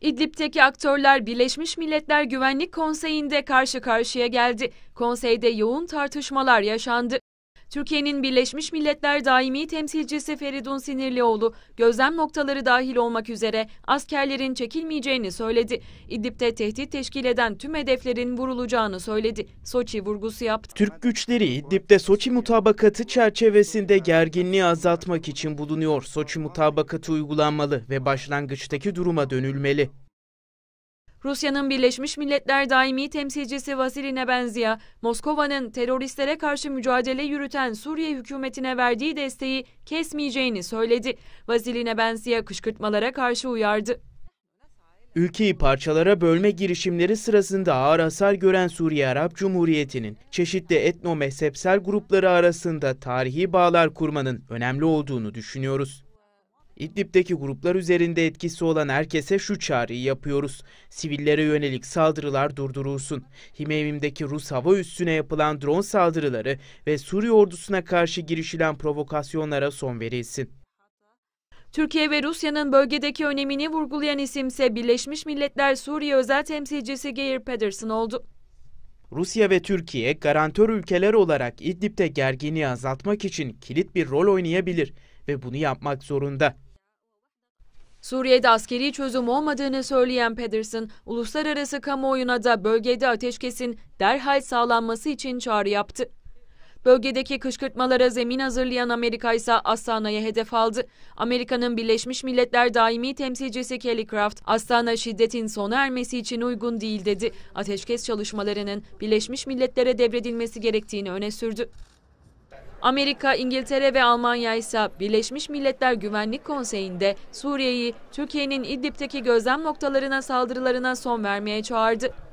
İdlib'teki aktörler Birleşmiş Milletler Güvenlik Konseyi'nde karşı karşıya geldi. Konseyde yoğun tartışmalar yaşandı. Türkiye'nin Birleşmiş Milletler Daimi Temsilcisi Feridun Sinirlioğlu, gözlem noktaları dahil olmak üzere askerlerin çekilmeyeceğini söyledi. İdlib'te tehdit teşkil eden tüm hedeflerin vurulacağını söyledi. Soçi vurgusu yaptı. Türk güçleri İdlib'de Soçi mutabakatı çerçevesinde gerginliği azaltmak için bulunuyor. Soçi mutabakatı uygulanmalı ve başlangıçtaki duruma dönülmeli. Rusya'nın Birleşmiş Milletler Daimi Temsilcisi Vasili Nebenzia, Moskova'nın teröristlere karşı mücadele yürüten Suriye hükümetine verdiği desteği kesmeyeceğini söyledi. Vasili Nebenzia kışkırtmalara karşı uyardı. Ülkeyi parçalara bölme girişimleri sırasında ağır hasar gören Suriye Arap Cumhuriyeti'nin çeşitli etno mezhepsel grupları arasında tarihi bağlar kurmanın önemli olduğunu düşünüyoruz. İdlib'deki gruplar üzerinde etkisi olan herkese şu çağrıyı yapıyoruz. Sivillere yönelik saldırılar durdurulsun. Himevim'deki Rus hava üssüne yapılan drone saldırıları ve Suriye ordusuna karşı girişilen provokasyonlara son verilsin. Türkiye ve Rusya'nın bölgedeki önemini vurgulayan isimse Birleşmiş Milletler Suriye Özel Temsilcisi Geir Pedersen oldu. Rusya ve Türkiye garantör ülkeler olarak İdlib'de gerginliği azaltmak için kilit bir rol oynayabilir ve bunu yapmak zorunda. Suriye'de askeri çözüm olmadığını söyleyen Pedersen, uluslararası kamuoyuna da bölgede ateşkesin derhal sağlanması için çağrı yaptı. Bölgedeki kışkırtmalara zemin hazırlayan Amerika ise Astana'ya hedef aldı. Amerika'nın Birleşmiş Milletler daimi temsilcisi Kelly Craft, Astana şiddetin sona ermesi için uygun değil dedi. Ateşkes çalışmalarının Birleşmiş Milletler'e devredilmesi gerektiğini öne sürdü. Amerika, İngiltere ve Almanya ise Birleşmiş Milletler Güvenlik Konseyi'nde Suriye'yi Türkiye'nin İdlib'deki gözlem noktalarına saldırılarına son vermeye çağırdı.